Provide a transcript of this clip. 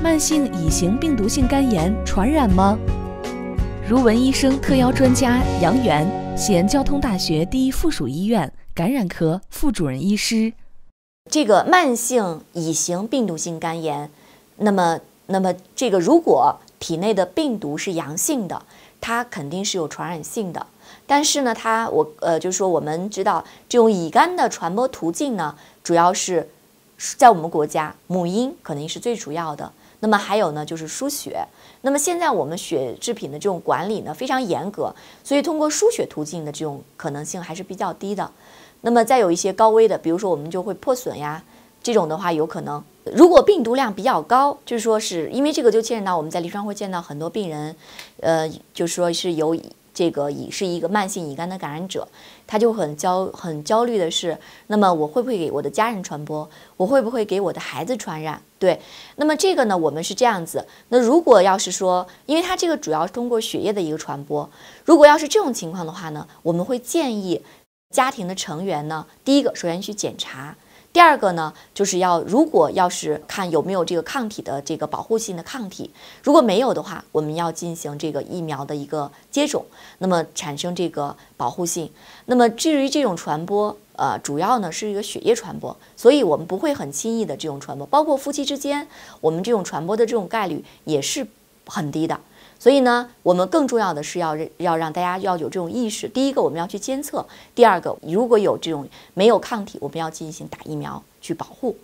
慢性乙型病毒性肝炎传染吗？如闻医生特邀专家杨元，西安交通大学第一附属医院感染科副主任医师。这个慢性乙型病毒性肝炎，那么那么这个如果体内的病毒是阳性的，它肯定是有传染性的。但是呢，它我呃就是说我们知道这种乙肝的传播途径呢，主要是在我们国家母婴肯定是最主要的。那么还有呢，就是输血。那么现在我们血制品的这种管理呢非常严格，所以通过输血途径的这种可能性还是比较低的。那么再有一些高危的，比如说我们就会破损呀，这种的话有可能。如果病毒量比较高，就是说是因为这个就牵扯到我们在临床会见到很多病人，呃，就是说是由。这个乙是一个慢性乙肝的感染者，他就很焦很焦虑的是，那么我会不会给我的家人传播？我会不会给我的孩子传染？对，那么这个呢，我们是这样子。那如果要是说，因为他这个主要是通过血液的一个传播，如果要是这种情况的话呢，我们会建议家庭的成员呢，第一个首先去检查。第二个呢，就是要如果要是看有没有这个抗体的这个保护性的抗体，如果没有的话，我们要进行这个疫苗的一个接种，那么产生这个保护性。那么至于这种传播，呃，主要呢是一个血液传播，所以我们不会很轻易的这种传播，包括夫妻之间，我们这种传播的这种概率也是很低的。所以呢，我们更重要的是要要让大家要有这种意识。第一个，我们要去监测；第二个，如果有这种没有抗体，我们要进行打疫苗去保护。